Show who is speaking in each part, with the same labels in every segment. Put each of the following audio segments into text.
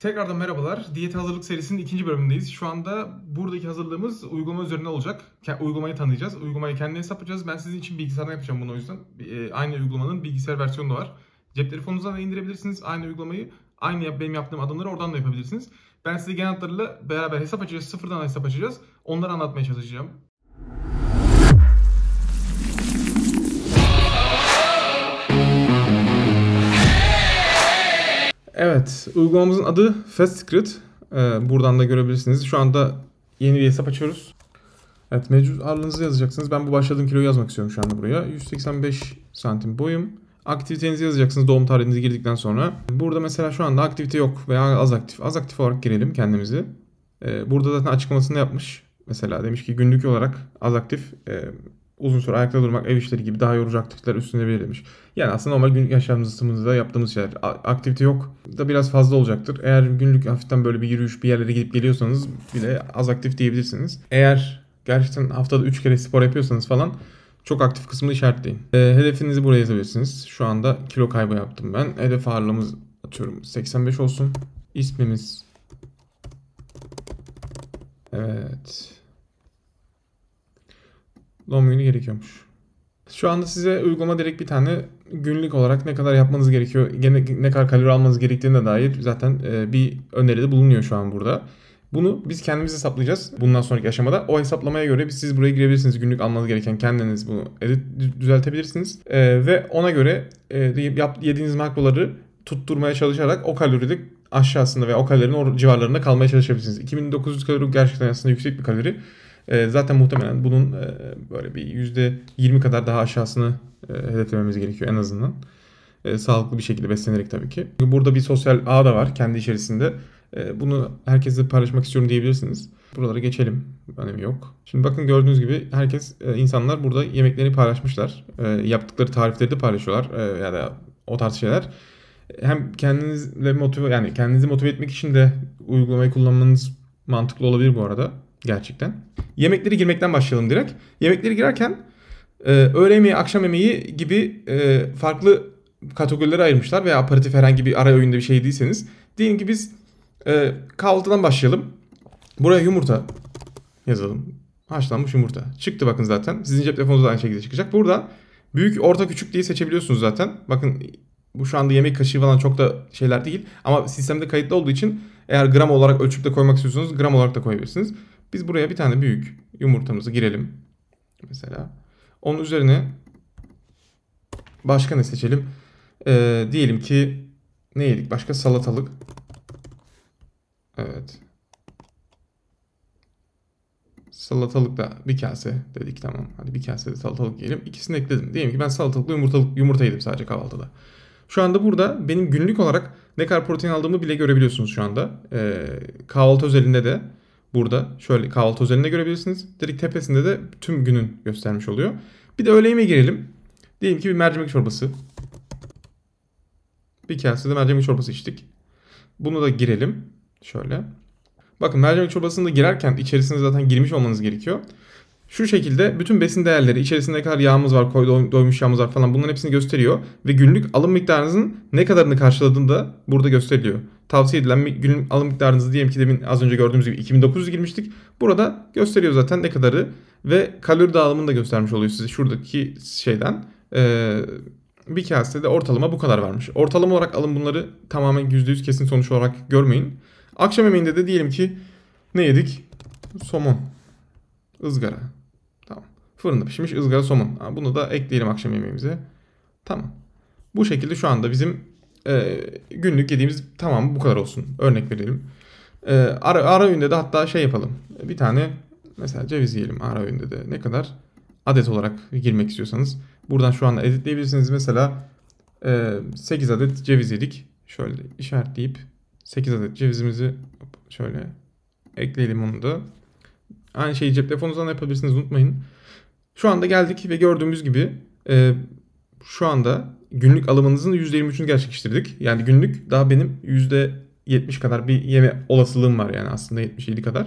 Speaker 1: Tekrardan merhabalar. Diyet hazırlık serisinin ikinci bölümündeyiz. Şu anda buradaki hazırlığımız uygulama üzerine olacak. Uygulamayı tanıyacağız. Uygulamayı kendi hesaplayacağız. Ben sizin için bilgisayardan yapacağım bunu o yüzden. E, aynı uygulamanın bilgisayar versiyonu da var. Cep telefonunuzdan da indirebilirsiniz aynı uygulamayı. Aynı benim yaptığım adımları oradan da yapabilirsiniz. Ben size genel hatlarıyla beraber hesap açacağız. Sıfırdan hesap açacağız. Onları anlatmaya çalışacağım. Evet, uygulamamızın adı Fast Secret. Ee, buradan da görebilirsiniz. Şu anda yeni bir hesap açıyoruz. Evet, mevcut ağırlığınızı yazacaksınız. Ben bu başladığım kiloyu yazmak istiyorum şu anda buraya. 185 santim boyum. Aktivitenizi yazacaksınız doğum tarihinizi girdikten sonra. Burada mesela şu anda aktivite yok veya az aktif. Az aktif olarak girelim kendimizi. Ee, burada zaten açıklamasını yapmış. Mesela demiş ki günlük olarak az aktif e, uzun süre ayakta durmak ev işleri gibi daha yorucu aktiviteler üstlenebilir demiş. Yani aslında normal günlük yaşamımızda yaptığımız şeyler. Aktivite yok da biraz fazla olacaktır. Eğer günlük hafiften böyle bir yürüyüş bir yerlere gidip geliyorsanız bile az aktif diyebilirsiniz. Eğer gerçekten haftada 3 kere spor yapıyorsanız falan çok aktif kısmını işaretleyin. E, hedefinizi buraya yazabilirsiniz. Şu anda kilo kaybı yaptım ben. Hedef ağırlığımız atıyorum 85 olsun. İsmimiz Evet doğum günü gerekiyormuş. Şu anda size uygulama direkt bir tane günlük olarak ne kadar yapmanız gerekiyor, ne kadar kalori almanız gerektiğine dair zaten e, bir öneride bulunuyor şu an burada. Bunu biz kendimiz hesaplayacağız bundan sonraki aşamada. O hesaplamaya göre biz siz buraya girebilirsiniz. Günlük almanız gereken kendiniz bunu edit, düzeltebilirsiniz. Ee, ve ona göre e, yap, yediğiniz makroları tutturmaya çalışarak o kaloride aşağısında veya o kalorinin o civarlarında kalmaya çalışabilirsiniz. 2900 kalori gerçekten aslında yüksek bir kalori. Ee, zaten muhtemelen bunun e, böyle bir %20 kadar daha aşağısını e, hedeflememiz gerekiyor en azından. E, sağlıklı bir şekilde beslenerek tabii ki. Burada bir sosyal ağ da var kendi içerisinde. bunu herkesle paylaşmak istiyorum diyebilirsiniz. Buralara geçelim. Önemi yok. Şimdi bakın gördüğünüz gibi herkes, insanlar burada yemeklerini paylaşmışlar. yaptıkları tarifleri de paylaşıyorlar. ya da o tarz şeyler hem kendinizle motive yani kendinizi motive etmek için de uygulamayı kullanmanız mantıklı olabilir bu arada gerçekten. Yemekleri girmekten başlayalım direkt. Yemekleri girerken e, öğle yemeği, akşam yemeği gibi e, farklı kategorilere ayırmışlar veya aparatif herhangi bir ara öğünde bir şey değilseniz. Diyelim ki biz e, kahvaltıdan başlayalım. Buraya yumurta yazalım. Haşlanmış yumurta. Çıktı bakın zaten. Sizin cep telefonunuz da aynı şekilde çıkacak. Burada büyük, orta, küçük diye seçebiliyorsunuz zaten. Bakın bu şu anda yemek kaşığı falan çok da şeyler değil. Ama sistemde kayıtlı olduğu için eğer gram olarak ölçüp de koymak istiyorsanız gram olarak da koyabilirsiniz. Biz buraya bir tane büyük yumurtamızı girelim. Mesela. Onun üzerine başka ne seçelim? Ee, diyelim ki ne yedik? Başka salatalık. Evet. Salatalık da bir kase dedik tamam. Hadi bir kase de salatalık yiyelim. İkisini ekledim. Diyelim ki ben salatalıklı yumurtalık yumurta yedim sadece kahvaltıda. Şu anda burada benim günlük olarak ne kadar protein aldığımı bile görebiliyorsunuz şu anda. Ee, kahvaltı özelinde de Burada şöyle kahvaltı özelinde görebilirsiniz. Direkt tepesinde de tüm günün göstermiş oluyor. Bir de öğle yemeğe girelim. Diyelim ki bir mercimek çorbası. Bir kase de mercimek çorbası içtik. Bunu da girelim. Şöyle. Bakın mercimek çorbasını da girerken içerisinde zaten girmiş olmanız gerekiyor. Şu şekilde bütün besin değerleri, içerisinde ne kadar yağımız var, koy doymuş yağımız var falan bunların hepsini gösteriyor. Ve günlük alım miktarınızın ne kadarını karşıladığını da burada gösteriliyor. Tavsiye edilen günlük alım miktarınızı diyelim ki demin az önce gördüğümüz gibi 2900 girmiştik. Burada gösteriyor zaten ne kadarı ve kalori dağılımını da göstermiş oluyor size şuradaki şeyden. Ee, bir de ortalama bu kadar varmış. Ortalama olarak alın bunları tamamen %100 kesin sonuç olarak görmeyin. Akşam yemeğinde de diyelim ki ne yedik? Somon. ızgara Fırında pişmiş ızgara somun. bunu da ekleyelim akşam yemeğimize. Tamam. Bu şekilde şu anda bizim e, günlük yediğimiz tamam bu kadar olsun. Örnek verelim. E, ara, ara öğünde de hatta şey yapalım. Bir tane mesela ceviz yiyelim ara öğünde de. Ne kadar? Adet olarak girmek istiyorsanız. Buradan şu anda editleyebilirsiniz. Mesela e, 8 adet ceviz yedik. Şöyle işaretleyip 8 adet cevizimizi şöyle ekleyelim onu da. Aynı şeyi cep telefonunuzdan yapabilirsiniz unutmayın. Şu anda geldik ve gördüğümüz gibi e, şu anda günlük alımınızın %23'ünü gerçekleştirdik. Yani günlük daha benim %70 kadar bir yeme olasılığım var yani aslında 77 kadar.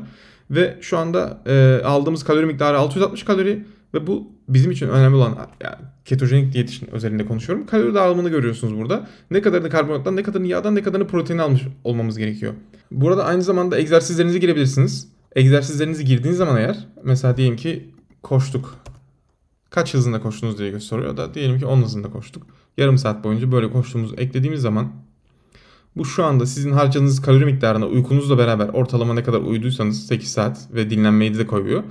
Speaker 1: Ve şu anda e, aldığımız kalori miktarı 660 kalori ve bu bizim için önemli olan yani ketojenik diyet özelinde konuşuyorum. Kalori dağılımını görüyorsunuz burada. Ne kadarını karbonhidrattan, ne kadarını yağdan, ne kadarını protein almış olmamız gerekiyor. Burada aynı zamanda egzersizlerinizi girebilirsiniz. Egzersizlerinizi girdiğiniz zaman eğer mesela diyelim ki koştuk kaç hızında koştunuz diye soruyor da diyelim ki 10 hızında koştuk. Yarım saat boyunca böyle koştuğumuzu eklediğimiz zaman bu şu anda sizin harcadığınız kalori miktarına uykunuzla beraber ortalama ne kadar uyuduysanız 8 saat ve dinlenmeyi de koyuyor.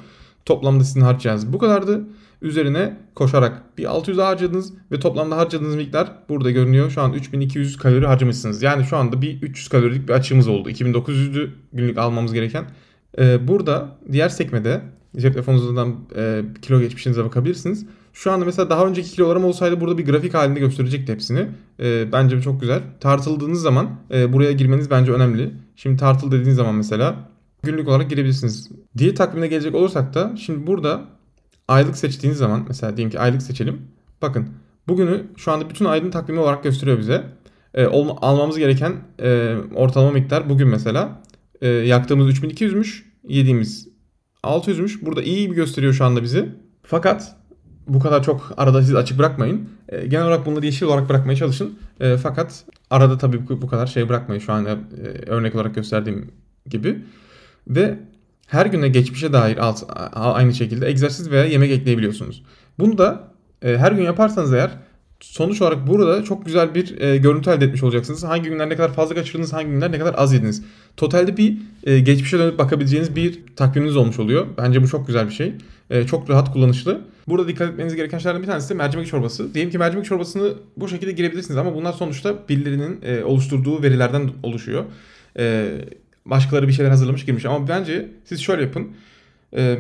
Speaker 1: Toplamda sizin harcayacağınız bu kadardı. Üzerine koşarak bir 600 harcadınız ve toplamda harcadığınız miktar burada görünüyor. Şu an 3200 kalori harcamışsınız. Yani şu anda bir 300 kalorilik bir açığımız oldu. 2900'dü günlük almamız gereken. Ee, burada diğer sekmede Cep telefonunuzdan e, kilo geçmişinize bakabilirsiniz. Şu anda mesela daha önceki kilolarım olsaydı burada bir grafik halinde gösterecekti hepsini. E, bence çok güzel. Tartıldığınız zaman e, buraya girmeniz bence önemli. Şimdi tartıl dediğiniz zaman mesela günlük olarak girebilirsiniz. Diye takvimine gelecek olursak da şimdi burada aylık seçtiğiniz zaman mesela diyelim ki aylık seçelim. Bakın bugünü şu anda bütün aylığın takvimi olarak gösteriyor bize. E, olma, almamız gereken e, ortalama miktar bugün mesela e, yaktığımız 3200'müş, yediğimiz 600'müş. Burada iyi bir gösteriyor şu anda bizi. Fakat bu kadar çok arada siz açık bırakmayın. E, genel olarak bunları yeşil olarak bırakmaya çalışın. E, fakat arada tabii bu, kadar şey bırakmayın. Şu an e, örnek olarak gösterdiğim gibi. Ve her güne geçmişe dair alt, aynı şekilde egzersiz veya yemek ekleyebiliyorsunuz. Bunu da her gün yaparsanız eğer sonuç olarak burada çok güzel bir e, görüntü elde etmiş olacaksınız. Hangi günler ne kadar fazla kaçırdınız, hangi günler ne kadar az yediniz. Totalde bir e, geçmişe dönüp bakabileceğiniz bir takviminiz olmuş oluyor. Bence bu çok güzel bir şey. E, çok rahat kullanışlı. Burada dikkat etmeniz gereken şeylerden bir tanesi de mercimek çorbası. Diyelim ki mercimek çorbasını bu şekilde girebilirsiniz ama bunlar sonuçta birilerinin e, oluşturduğu verilerden oluşuyor. E, başkaları bir şeyler hazırlamış girmiş ama bence siz şöyle yapın. E,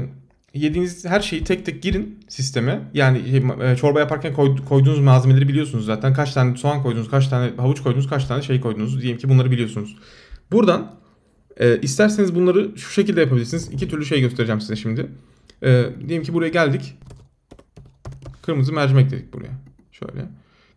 Speaker 1: yediğiniz her şeyi tek tek girin sisteme. Yani e, e, çorba yaparken koyduğunuz malzemeleri biliyorsunuz zaten. Kaç tane soğan koydunuz, kaç tane havuç koydunuz, kaç tane şey koydunuz. diyeyim ki bunları biliyorsunuz. Buradan e, isterseniz bunları şu şekilde yapabilirsiniz. İki türlü şey göstereceğim size şimdi. E, diyelim ki buraya geldik. Kırmızı mercimek dedik buraya. Şöyle.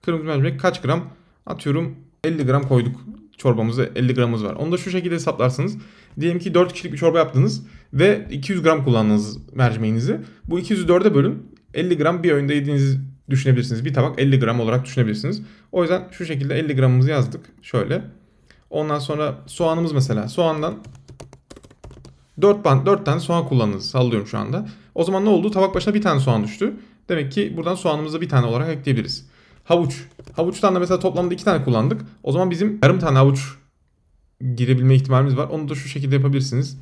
Speaker 1: Kırmızı mercimek kaç gram? Atıyorum 50 gram koyduk çorbamızda 50 gramımız var. Onu da şu şekilde hesaplarsınız. Diyelim ki 4 kişilik bir çorba yaptınız ve 200 gram kullandınız mercimeğinizi. Bu 204'e bölün. 50 gram bir öğünde yediğinizi düşünebilirsiniz. Bir tabak 50 gram olarak düşünebilirsiniz. O yüzden şu şekilde 50 gramımızı yazdık. Şöyle. Ondan sonra soğanımız mesela. Soğandan 4, band, 4 tane soğan kullandınız. Sallıyorum şu anda. O zaman ne oldu? Tabak başına bir tane soğan düştü. Demek ki buradan soğanımızı bir tane olarak ekleyebiliriz havuç. Havuçtan da mesela toplamda iki tane kullandık. O zaman bizim yarım tane havuç girebilme ihtimalimiz var. Onu da şu şekilde yapabilirsiniz.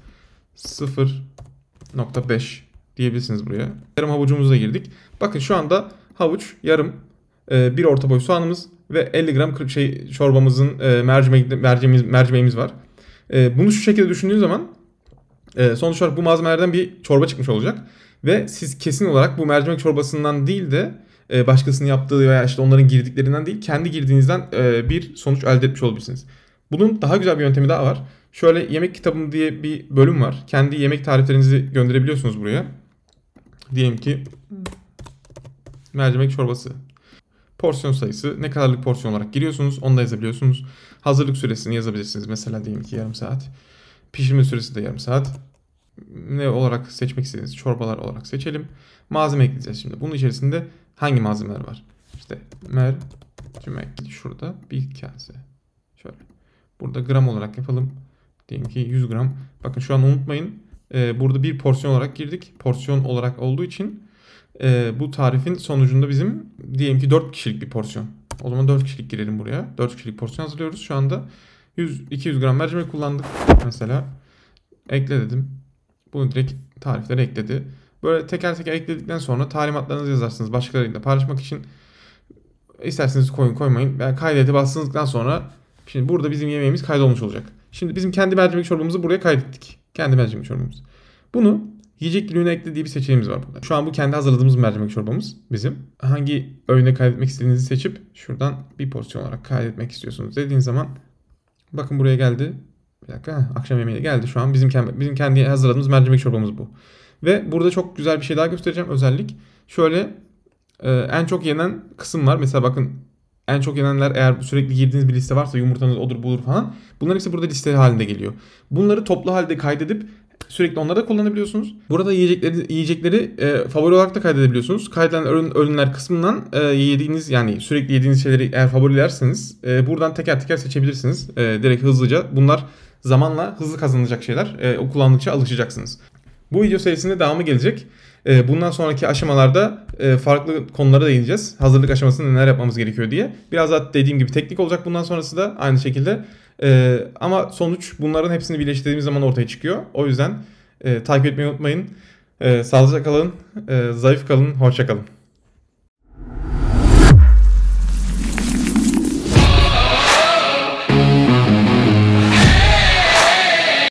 Speaker 1: 0.5 diyebilirsiniz buraya. Yarım havucumuza girdik. Bakın şu anda havuç yarım e, bir orta boy soğanımız ve 50 gram şey çorbamızın e, mercimek mercimeğimiz, mercimeğimiz var. E, bunu şu şekilde düşündüğünüz zaman sonuç olarak bu malzemelerden bir çorba çıkmış olacak ve siz kesin olarak bu mercimek çorbasından değil de e, başkasının yaptığı veya işte onların girdiklerinden değil kendi girdiğinizden e, bir sonuç elde etmiş olabilirsiniz. Bunun daha güzel bir yöntemi daha var. Şöyle yemek kitabım diye bir bölüm var. Kendi yemek tariflerinizi gönderebiliyorsunuz buraya. Diyelim ki mercimek çorbası. Porsiyon sayısı ne kadarlık porsiyon olarak giriyorsunuz onu da yazabiliyorsunuz. Hazırlık süresini yazabilirsiniz. Mesela diyelim ki yarım saat. Pişirme süresi de yarım saat. Ne olarak seçmek istediğiniz çorbalar olarak seçelim. Malzeme ekleyeceğiz şimdi. Bunun içerisinde Hangi malzemeler var? İşte mercimek şurada bir kase. Şöyle. Burada gram olarak yapalım. Diyelim ki 100 gram. Bakın şu an unutmayın. E, burada bir porsiyon olarak girdik. Porsiyon olarak olduğu için e, bu tarifin sonucunda bizim diyelim ki 4 kişilik bir porsiyon. O zaman 4 kişilik girelim buraya. 4 kişilik porsiyon hazırlıyoruz. Şu anda 100, 200 gram mercimek kullandık. Mesela ekle dedim. Bunu direkt tariflere ekledi. Böyle teker teker ekledikten sonra talimatlarınızı yazarsınız başkalarıyla paylaşmak için. isterseniz koyun koymayın. Yani kaydete bastırdıktan sonra şimdi burada bizim yemeğimiz kaydolmuş olacak. Şimdi bizim kendi mercimek çorbamızı buraya kaydettik. Kendi mercimek çorbamız. Bunu yiyecek dilüğüne ekle diye bir seçeneğimiz var burada. Şu an bu kendi hazırladığımız mercimek çorbamız bizim. Hangi öğüne kaydetmek istediğinizi seçip şuradan bir porsiyon olarak kaydetmek istiyorsunuz dediğiniz zaman bakın buraya geldi. Bir dakika akşam yemeği geldi şu an. Bizim, bizim kendi hazırladığımız mercimek çorbamız bu. Ve burada çok güzel bir şey daha göstereceğim özellik. Şöyle e, en çok yenen kısım var. Mesela bakın en çok yenenler eğer sürekli girdiğiniz bir liste varsa yumurtanız odur budur falan. Bunlar hepsi burada liste halinde geliyor. Bunları toplu halde kaydedip sürekli onları da kullanabiliyorsunuz. Burada yiyecekleri, yiyecekleri e, favori olarak da kaydedebiliyorsunuz. Kaydedilen ürün, ürünler kısmından e, yediğiniz yani sürekli yediğiniz şeyleri eğer favorilerseniz e, buradan teker teker seçebilirsiniz. E, direkt hızlıca bunlar zamanla hızlı kazanılacak şeyler. E, o kullandıkça alışacaksınız. Bu video serisinde devamı gelecek. Ee, bundan sonraki aşamalarda e, farklı konulara değineceğiz. Hazırlık aşamasında neler yapmamız gerekiyor diye. Biraz daha dediğim gibi teknik olacak bundan sonrası da aynı şekilde. Ee, ama sonuç bunların hepsini birleştirdiğimiz zaman ortaya çıkıyor. O yüzden e, takip etmeyi unutmayın. Ee, sağlıcakla kalın, e, zayıf kalın, hoşça kalın.